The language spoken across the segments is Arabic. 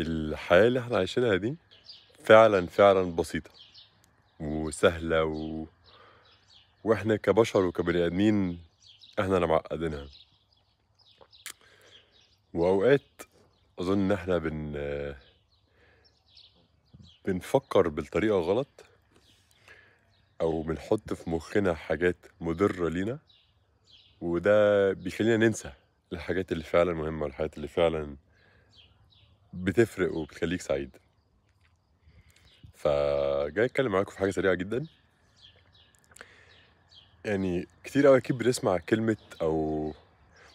الحياة اللي احنا عايشينها دي فعلا فعلا بسيطة وسهلة و... واحنا كبشر وكبني ادمين احنا اللي معقدينها واوقات اظن ان احنا بن بنفكر بالطريقة غلط او بنحط في مخنا حاجات مضرة لينا وده بيخلينا ننسى الحاجات اللي فعلا مهمة والحاجات اللي فعلا بتفرق وبتخليك سعيد فجاي اتكلم معاكم في حاجه سريعه جدا يعني كتير قوي اكيد بنسمع كلمه او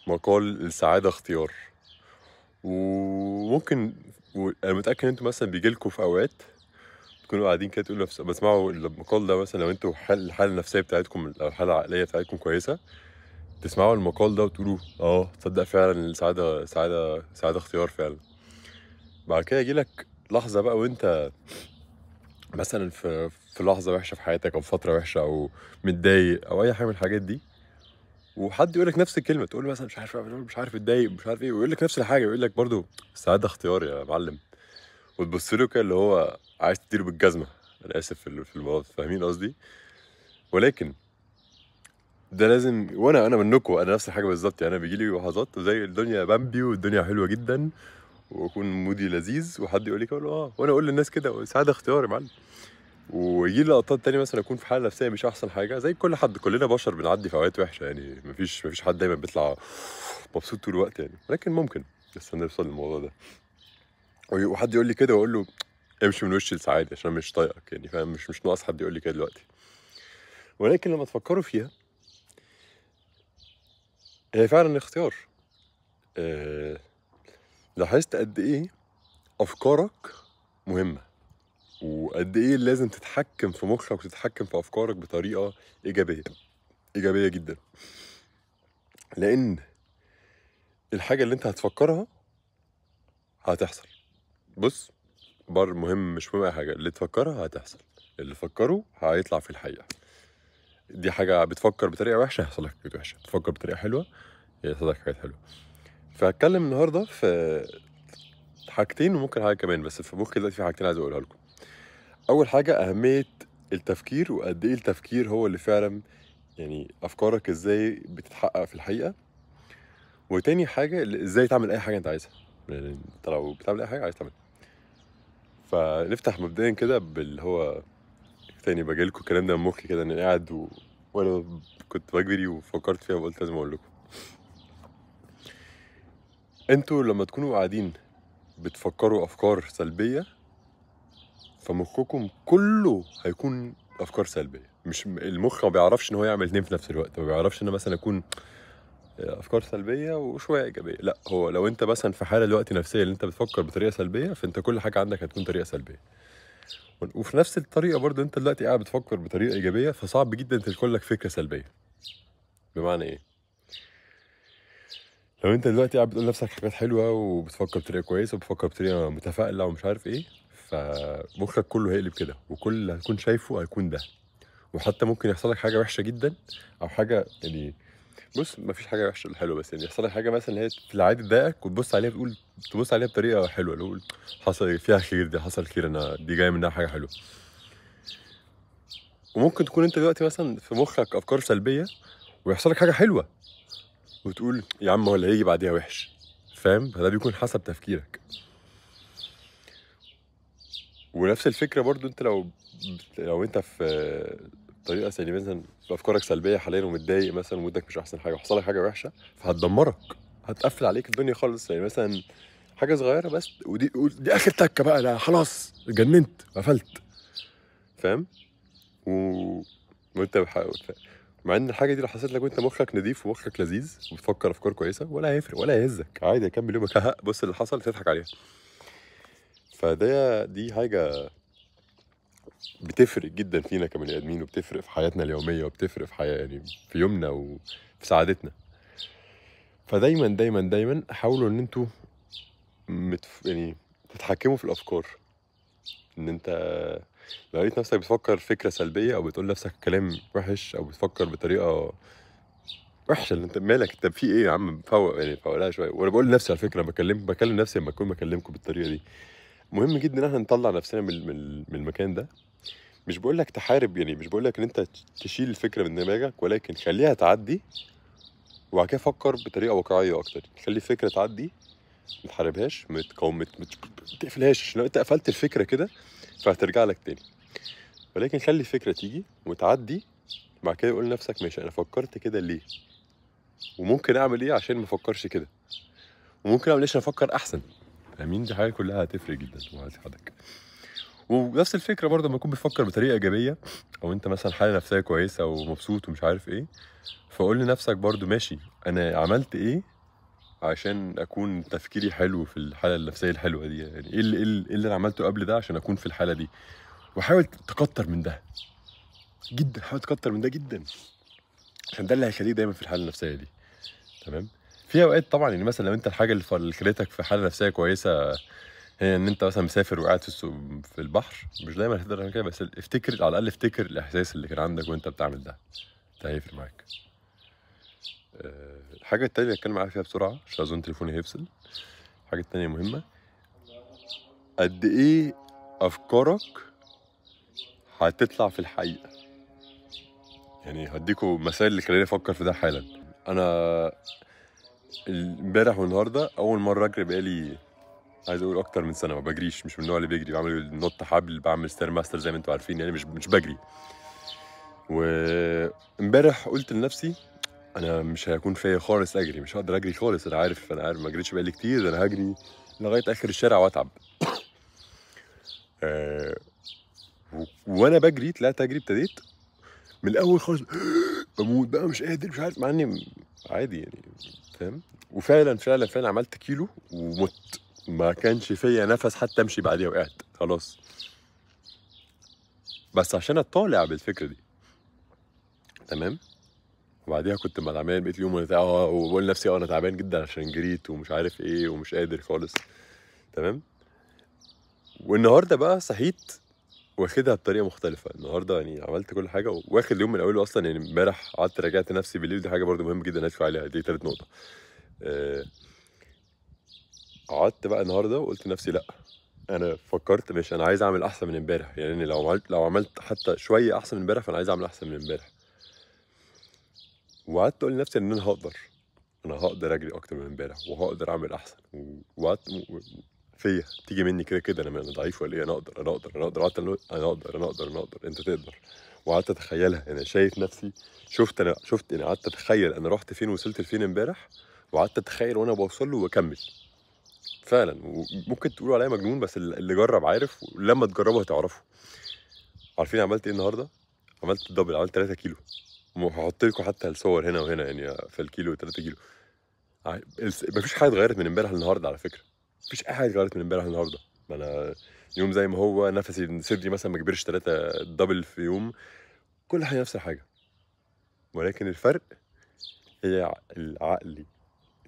مقال السعاده اختيار وممكن انا متاكد ان انتوا مثلا بيجيلكوا في اوقات تكونوا قاعدين كده تقولوا نفس بسمعوا المقال ده مثلا لو انتوا الحاله النفسيه بتاعتكم او الحاله العقليه بتاعتكم كويسه تسمعوا المقال ده وتقولوا اه تصدق فعلا السعاده سعاده سعاده اختيار فعلا بعد كده يجي لك لحظه بقى وانت مثلا في في لحظه وحشه في حياتك او في فتره وحشه او متضايق او اي حاجه من الحاجات دي وحد يقول لك نفس الكلمه تقول مثلا مش عارف إيه، مش عارف اتضايق مش عارف ايه ويقول لك نفس الحاجه ويقول لك برضه السعاده اختيار يا معلم وتبص له كده اللي هو عايز تديله بالجزمه انا اسف في الموضوع فاهمين قصدي ولكن ده لازم وانا انا منكم انا نفس الحاجه بالظبط يعني انا بيجي لي لحظات زي الدنيا بامبي والدنيا حلوه جدا واكون مودي لذيذ وحد يقول لي كده اه وانا اقول للناس كده وساعات اختيار يا معلم ويجي لي لقطات تانية مثلا اكون في حاله نفسيه مش احسن حاجه زي كل حد كلنا بشر بنعدي في اوقات وحشه يعني مفيش مفيش حد دايما بيطلع مبسوط طول الوقت يعني ولكن ممكن بس نوصل للموضوع ده وحد يقول لي كده واقول له امشي من وشي لسعادة عشان مش طايقك يعني فاهم مش مش ناقص حد يقول لي كده دلوقتي ولكن لما تفكروا فيها آه، هي فعلا اختيار آه لاحظت قد ايه افكارك مهمه وقد ايه لازم تتحكم في مخك وتتحكم في افكارك بطريقه ايجابيه ايجابيه جدا لان الحاجه اللي انت هتفكرها هتحصل بص بر مهم مش مهم اي حاجه اللي تفكرها هتحصل اللي فكره هيطلع في الحقيقه دي حاجه بتفكر بطريقه وحشه هيحصل لك حاجات وحشه تفكر بطريقه حلوه هيحصل لك حاجات حلوه فهتكلم النهارده في حاجتين وممكن حاجه كمان بس في مخي دلوقتي في حاجتين عايز اقولها لكم اول حاجه اهميه التفكير وقد ايه التفكير هو اللي فعلا يعني افكارك ازاي بتتحقق في الحقيقه وتاني حاجه ازاي تعمل اي حاجه انت عايزها يعني انت لو بتعمل اي حاجه عايز تعملها فنفتح مبدئيا كده باللي هو تاني لكم الكلام ده من مخي كده انا قاعد و... وانا كنت بجري وفكرت فيها وقلت لازم اقول لكم انتوا لما تكونوا قاعدين بتفكروا افكار سلبيه فمخكم كله هيكون افكار سلبيه مش المخ ما بيعرفش ان هو يعمل اتنين في نفس الوقت ما بيعرفش ان مثلا اكون آه، افكار سلبيه وشويه ايجابيه لا هو لو انت مثلا في حاله دلوقتي نفسيه اللي انت بتفكر بطريقه سلبيه فانت كل حاجه عندك هتكون طريقه سلبيه وفي نفس الطريقه برضو انت دلوقتي قاعد بتفكر بطريقه ايجابيه فصعب جدا تدخل لك فكره سلبيه بمعنى ايه لو انت دلوقتي قاعد بتقول لنفسك حاجات حلوه وبتفكر بطريقه كويسه وبتفكر بطريقه متفائله ومش عارف ايه فمخك كله هيقلب كده وكل اللي هتكون شايفه هيكون ده وحتى ممكن يحصل لك حاجه وحشه جدا او حاجه يعني بص مفيش حاجه وحشه ولا حلوه بس يعني يحصل لك حاجه مثلا هي في العادي تضايقك وتبص عليها بتقول تبص عليها بطريقه حلوه اللي هو حصل فيها خير دي حصل خير انا دي جايه منها حاجه حلوه وممكن تكون انت دلوقتي مثلا في مخك افكار سلبيه ويحصل لك حاجه حلوه وتقول يا عم هو اللي هيجي بعديها وحش فاهم فده بيكون حسب تفكيرك ونفس الفكره برضو انت لو لو انت في طريقه سلبيه مثلا افكارك سلبيه حاليا ومتضايق مثلا ومودك مش احسن حاجه وحصل لك حاجه وحشه فهتدمرك هتقفل عليك الدنيا خالص يعني مثلا حاجه صغيره بس ودي دي اخر تكه بقى لا خلاص اتجننت قفلت فاهم و وانت بحق... مع ان الحاجه دي لو حسيت لك وانت مخك نظيف ومخك لذيذ وبتفكر افكار كويسه ولا هيفرق ولا هيهزك عادي كمل يومك بص اللي حصل تضحك عليها فده دي حاجه بتفرق جدا فينا كبني ادمين وبتفرق في حياتنا اليوميه وبتفرق في حياه يعني في يومنا وفي سعادتنا فدايما دايما دايما حاولوا ان انتوا متف... يعني تتحكموا في الافكار ان انت لو لقيت نفسك بتفكر فكره سلبيه او بتقول لنفسك كلام وحش او بتفكر بطريقه وحشه اللي انت مالك انت في ايه يا عم فوق يعني فوقها شويه وانا بقول لنفسي على فكره بكلم بكلم نفسي لما اكون بكلمكم بالطريقه دي مهم جدا ان احنا نطلع نفسنا من من المكان ده مش بقول لك تحارب يعني مش بقول لك ان انت تشيل الفكره من دماغك ولكن خليها تعدي وبعد كده فكر بطريقه واقعيه اكتر خلي الفكره تعدي ما تحاربهاش ما ما تقفلهاش عشان لو انت قفلت الفكره كده فهترجع لك تاني ولكن خلي الفكره تيجي وتعدي بعد كده يقول لنفسك ماشي انا فكرت كده ليه وممكن اعمل ايه عشان ما افكرش كده وممكن اعمل ايه عشان افكر احسن فاهمين دي حاجه كلها هتفرق جدا وهتساعدك ونفس الفكره برضه لما تكون بتفكر بطريقه ايجابيه او انت مثلا حاله نفسيه كويسه ومبسوط ومش عارف ايه فقول لنفسك برضه ماشي انا عملت ايه عشان اكون تفكيري حلو في الحاله النفسيه الحلوه دي يعني ايه اللي, إيه إيه اللي انا عملته قبل ده عشان اكون في الحاله دي وحاول تكتر من ده جدا حاول تكتر من ده جدا عشان ده اللي هيخليك دايما في الحاله النفسيه دي تمام في اوقات طبعا يعني مثلا لو انت الحاجه اللي خليتك في حاله نفسيه كويسه هي ان انت مثلا مسافر وقاعد في السوق في البحر مش دايما هتقدر كده بس افتكر على الاقل افتكر الاحساس اللي كان عندك وانت بتعمل ده ده هيفرق معاك الحاجة التانية اللي هتكلم عليها فيها بسرعة عشان أظن تليفوني هيفصل الحاجة التانية مهمة قد إيه أفكارك هتطلع في الحقيقة يعني هديكوا مثال اللي خلاني أفكر في ده حالا أنا امبارح والنهاردة أول مرة أجري بقالي عايز اقول اكتر من سنه ما بجريش مش من النوع اللي بيجري بعمل نط حبل بعمل ستير ماستر زي ما أنتوا عارفين يعني مش مش بجري وامبارح قلت لنفسي انا مش هيكون فيا خالص اجري مش هقدر اجري خالص انا عارف انا عارف ما جريتش بقالي كتير انا هجري لغايه اخر الشارع واتعب آه وانا بجري طلعت اجري ابتديت من الاول خالص بموت بقى مش قادر مش عارف مع اني عادي يعني فاهم وفعلا فعلا فعلا عملت كيلو ومت ما كانش فيا نفس حتى امشي بعديها وقعت خلاص بس عشان اطالع بالفكره دي تمام وبعديها كنت بقى بقيت اليوم آه، وبقول لنفسي اه انا تعبان جدا عشان جريت ومش عارف ايه ومش قادر خالص تمام والنهارده بقى صحيت واخدها بطريقه مختلفه النهارده يعني عملت كل حاجه واخد اليوم من اوله اصلا يعني امبارح قعدت راجعت نفسي بالليل دي حاجه برده مهمه جدا ادفع عليها دي ثالث نقطه آه، قعدت بقى النهارده وقلت لنفسي لا انا فكرت مش انا عايز اعمل احسن من امبارح يعني لو عملت لو عملت حتى شويه احسن من امبارح فانا عايز اعمل احسن من امبارح وقعدت اقول لنفسي ان انا هقدر انا هقدر اجري اكتر من امبارح وهقدر اعمل احسن وقعدت فيا تيجي مني كده كده انا انا ضعيف ولا ايه انا اقدر انا اقدر انا اقدر قعدت انا اقدر انا اقدر انا اقدر انت تقدر وقعدت اتخيلها انا شايف نفسي شفت انا شفت انا يعني قعدت اتخيل انا رحت فين وصلت لفين امبارح وقعدت اتخيل وانا بوصل له واكمل فعلا ممكن تقولوا عليا مجنون بس اللي جرب عارف ولما تجربه هتعرفه عارفين عملت ايه النهارده عملت الدبل عملت 3 كيلو وهحط لكم حتى الصور هنا وهنا يعني في الكيلو 3 كيلو مفيش حاجه اتغيرت من امبارح للنهارده على فكره مفيش اي حاجه اتغيرت من امبارح للنهارده ما انا يوم زي ما هو نفسي صدري مثلا ما كبرش 3 دبل في يوم كل حاجه نفس الحاجه ولكن الفرق هي العقلي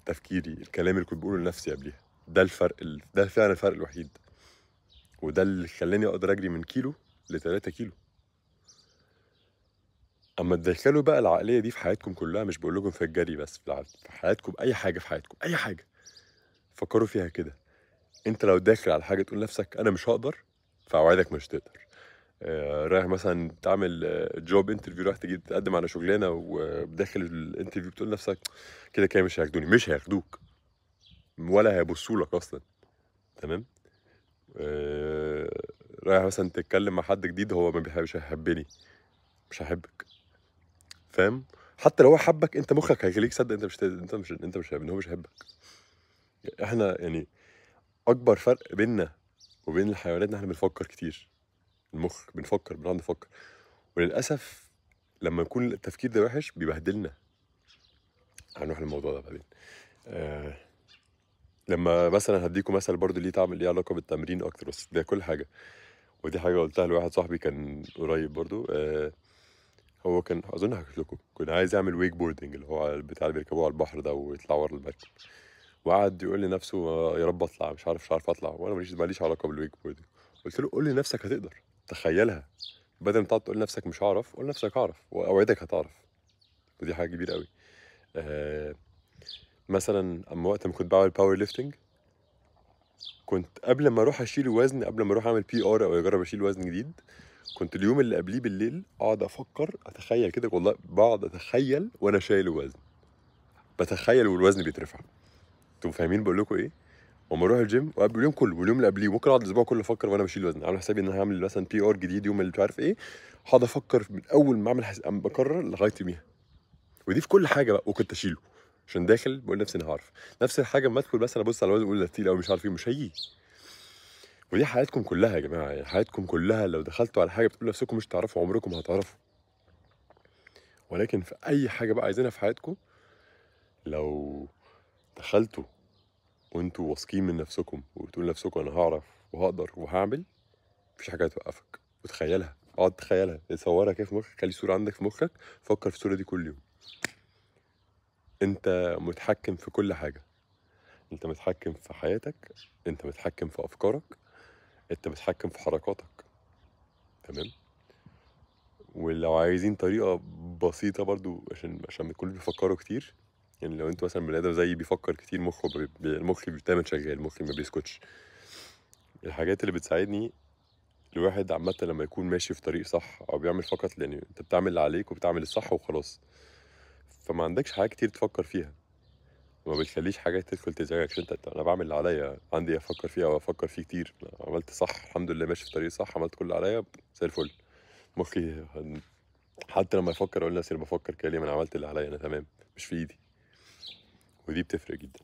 تفكيري الكلام اللي كنت بقوله لنفسي قبليها ده الفرق ده فعلا الفرق الوحيد وده اللي خلاني اقدر اجري من كيلو ل 3 كيلو اما تدخلوا بقى العقليه دي في حياتكم كلها مش بقول لكم في الجري بس في, في حياتكم اي حاجه في حياتكم اي حاجه فكروا فيها كده انت لو داخل على حاجه تقول لنفسك انا مش هقدر فاوعدك مش تقدر آه، رايح مثلا تعمل جوب انترفيو رايح تجي تقدم على شغلانه وداخل الانترفيو بتقول لنفسك كده كده مش هياخدوني مش هياخدوك ولا هيبصوا لك اصلا تمام آه، رايح مثلا تتكلم مع حد جديد هو مش هيحبني مش هحبك فاهم حتى لو هو حبك انت مخك هيخليك تصدق انت مش انت مش انت مش ان هو مش هيحبك احنا يعني اكبر فرق بيننا وبين الحيوانات ان احنا بنفكر كتير المخ بنفكر بنقعد نفكر وللاسف لما يكون التفكير ده وحش بيبهدلنا هنروح للموضوع ده بعدين آه لما مثلا هديكم مثل برضو ليه تعمل ليه علاقه بالتمرين اكتر بس ده كل حاجه ودي حاجه قلتها لواحد صاحبي كان قريب برضو آه هو كان اظن حكيت لكم كان عايز يعمل ويك بوردنج اللي هو بتاع اللي بيركبوه على البحر ده ويطلع ورا المركب وقعد يقول لنفسه يا رب اطلع مش عارف مش عارف اطلع وانا ماليش ماليش علاقه بالويك بوردنج قلت له قول لنفسك هتقدر تخيلها بدل ما تقعد تقول لنفسك مش هعرف قول لنفسك هعرف واوعدك هتعرف ودي حاجه كبيره قوي آه مثلا اما وقت ما كنت بعمل باور ليفتنج كنت قبل ما اروح اشيل وزن قبل ما اروح اعمل بي ار او اجرب اشيل وزن جديد كنت اليوم اللي قبليه بالليل اقعد افكر اتخيل كده والله بقعد اتخيل وانا شايل الوزن بتخيل والوزن بيترفع انتوا فاهمين بقول لكم ايه وما اروح الجيم وقبل اليوم كله واليوم اللي قبليه ممكن اقعد الاسبوع كله افكر وانا بشيل وزن عامل حسابي ان انا هعمل مثلا بي ار جديد يوم اللي مش عارف ايه هقعد افكر من اول ما اعمل حس... بكرر لغايه يوميها ودي في كل حاجه بقى وكنت اشيله عشان داخل بقول نفسي انا هعرف نفس الحاجه اما ادخل بس انا ابص على الوزن اقول ده تقيل قوي مش عارف ايه مش هيجي ودي حياتكم كلها يا جماعه يعني حياتكم كلها لو دخلتوا على حاجه بتقول نفسكم مش هتعرفوا عمركم هتعرفوا ولكن في اي حاجه بقى عايزينها في حياتكم لو دخلتوا وانتوا واثقين من نفسكم وبتقول لنفسكم انا هعرف وهقدر وهعمل مفيش حاجه هتوقفك وتخيلها اقعد تخيلها صورها كده في مخك خلي صوره عندك في مخك فكر في الصوره دي كل يوم انت متحكم في كل حاجه انت متحكم في حياتك انت متحكم في افكارك انت بتتحكم في حركاتك تمام ولو عايزين طريقه بسيطه برضو عشان عشان ما تكونوش بيفكروا كتير يعني لو انتوا مثلا بني ادم زيي بيفكر كتير مخه بي... المخ دايما شغال مخي ما بيسكتش الحاجات اللي بتساعدني الواحد عامة لما يكون ماشي في طريق صح أو بيعمل فقط لأن يعني أنت بتعمل اللي عليك وبتعمل الصح وخلاص فما عندكش حاجات كتير تفكر فيها ما بتخليش حاجات تدخل تزعجك انت انا بعمل اللي عليا عندي افكر فيها وافكر فيه كتير عملت صح الحمد لله ماشي في طريق صح عملت كل اللي عليا زي الفل مخي حتى لما يفكر اقول لنفسي انا بفكر كلمه انا عملت اللي عليا انا تمام مش في ايدي ودي بتفرق جدا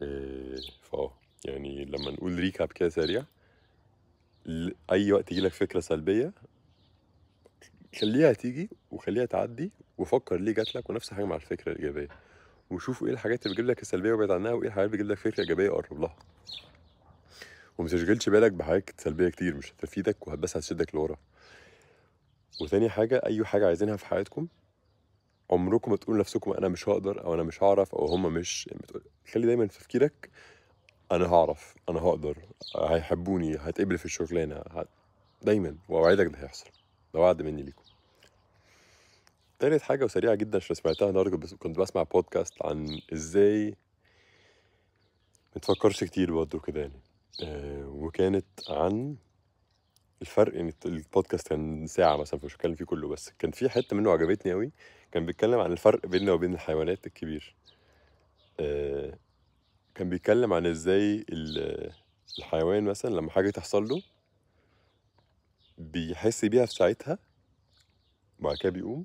فا آه، فاه يعني لما نقول ريكاب كده سريع اي وقت يجيلك فكره سلبيه خليها تيجي وخليها تعدي وفكر ليه جاتلك ونفس الحاجه مع الفكره الايجابيه وشوفوا ايه الحاجات اللي بتجيب لك السلبيه وابعد عنها وايه الحاجات اللي بتجيب لك فكره ايجابيه قرب لها وما تشغلش بالك بحاجات سلبيه كتير مش هتفيدك وبس هتشدك لورا وتاني حاجه اي حاجه عايزينها في حياتكم عمركم ما تقولوا لنفسكم انا مش هقدر او انا مش هعرف او هما مش يعني خلي دايما في تفكيرك انا هعرف انا هقدر هيحبوني هتقبل في الشغلانه دايما واوعدك ده هيحصل ده وعد مني ليكم تالت حاجة وسريعة جدا عشان سمعتها النهاردة كنت بسمع بودكاست عن ازاي متفكرش كتير برضه كده يعني آه وكانت عن الفرق يعني البودكاست كان ساعة مثلا فمش هتكلم فيه كله بس كان في حتة منه عجبتني أوي كان بيتكلم عن الفرق بيننا وبين الحيوانات الكبير آه كان بيتكلم عن ازاي الحيوان مثلا لما حاجة تحصل له بيحس بيها في ساعتها وبعد كده بيقوم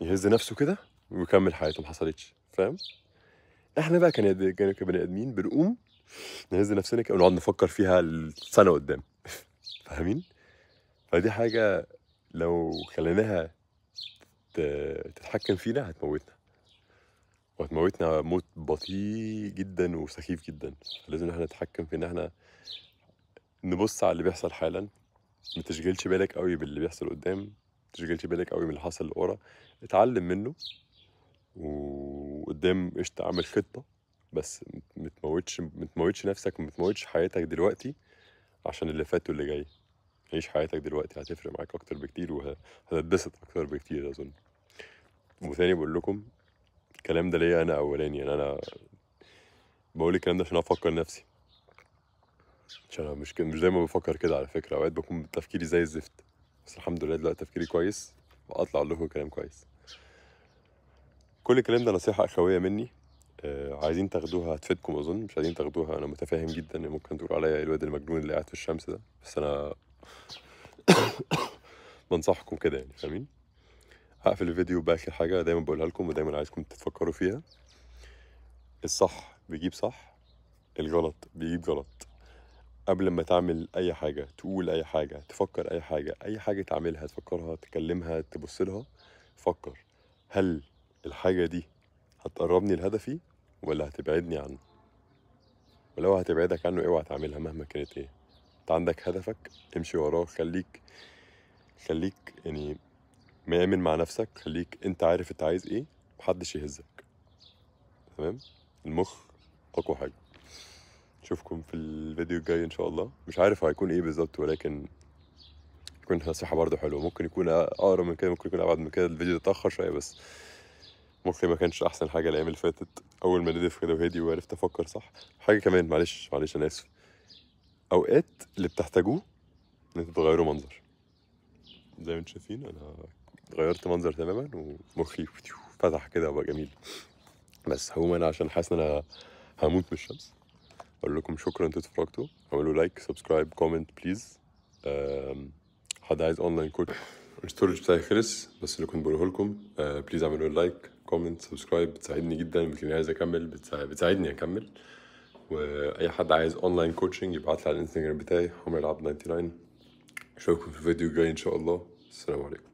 يهز نفسه كده ويكمل حياته ما حصلتش فاهم احنا بقى كان كبني ادمين بنقوم نهز نفسنا كده ونقعد نفكر فيها السنه قدام فاهمين فدي حاجه لو خليناها تتحكم فينا هتموتنا وهتموتنا موت بطيء جدا وسخيف جدا فلازم احنا نتحكم في ان احنا نبص على اللي بيحصل حالا ما تشغلش بالك قوي باللي بيحصل قدام تشغلش بالك قوي من اللي حصل لورا اتعلم منه وقدام قشطة اعمل خطة بس متموتش متموتش نفسك ومتموتش حياتك دلوقتي عشان اللي فات واللي جاي عيش حياتك دلوقتي هتفرق معاك اكتر بكتير وهتتبسط اكتر بكتير اظن وثاني بقول لكم الكلام ده ليا انا اولاني يعني انا بقول الكلام ده عشان افكر نفسي عشان مش مش دايما بفكر كده على فكره اوقات بكون تفكيري زي الزفت بس الحمد لله دلوقتي تفكيري كويس واطلع اقول لكم كلام كويس كل الكلام ده نصيحه اخويه مني آه عايزين تاخدوها هتفيدكم اظن مش عايزين تاخدوها انا متفاهم جدا ان ممكن تقولوا عليا الواد المجنون اللي قاعد في الشمس ده بس انا بنصحكم كده يعني فاهمين هقفل الفيديو باخر حاجه دايما بقولها لكم ودايما عايزكم تفكروا فيها الصح بيجيب صح الغلط بيجيب غلط قبل ما تعمل اي حاجه تقول اي حاجه تفكر اي حاجه اي حاجه تعملها تفكرها تكلمها تبص لها فكر هل الحاجه دي هتقربني لهدفي ولا هتبعدني عنه ولو هتبعدك عنه اوعى تعملها مهما كانت ايه انت عندك هدفك امشي وراه خليك خليك يعني مآمن مع نفسك خليك انت عارف انت عايز ايه محدش يهزك تمام المخ اقوى حاجه نشوفكم في الفيديو الجاي ان شاء الله مش عارف هيكون ايه بالظبط ولكن يكون نصيحه برضه حلوه ممكن يكون اقرب من كده ممكن يكون ابعد من كده الفيديو اتاخر شويه بس مخي ما كانش احسن حاجه الايام اللي فاتت اول ما ندف كده وهدي وعرفت افكر صح حاجه كمان معلش معلش انا اسف اوقات اللي بتحتاجوه ان انتوا تغيروا منظر زي ما انتم شايفين انا غيرت منظر تماما ومخي فتح كده وبقى جميل بس هقوم انا عشان حاسس ان انا هموت من الشمس اقول لكم شكرا انتوا اتفرجتوا اعملوا لايك سبسكرايب كومنت بليز حد عايز اونلاين كورس الستورج بتاعي خلص بس اللي كنت بقوله لكم بليز آه، اعملوا لايك كومنت سبسكرايب بتساعدني جدا بتخليني عايز اكمل بتساعدني اكمل واي حد عايز اونلاين كوتشنج يبعت لي على الانستجرام بتاعي عمر العبد 99 اشوفكم في الفيديو الجاي ان شاء الله السلام عليكم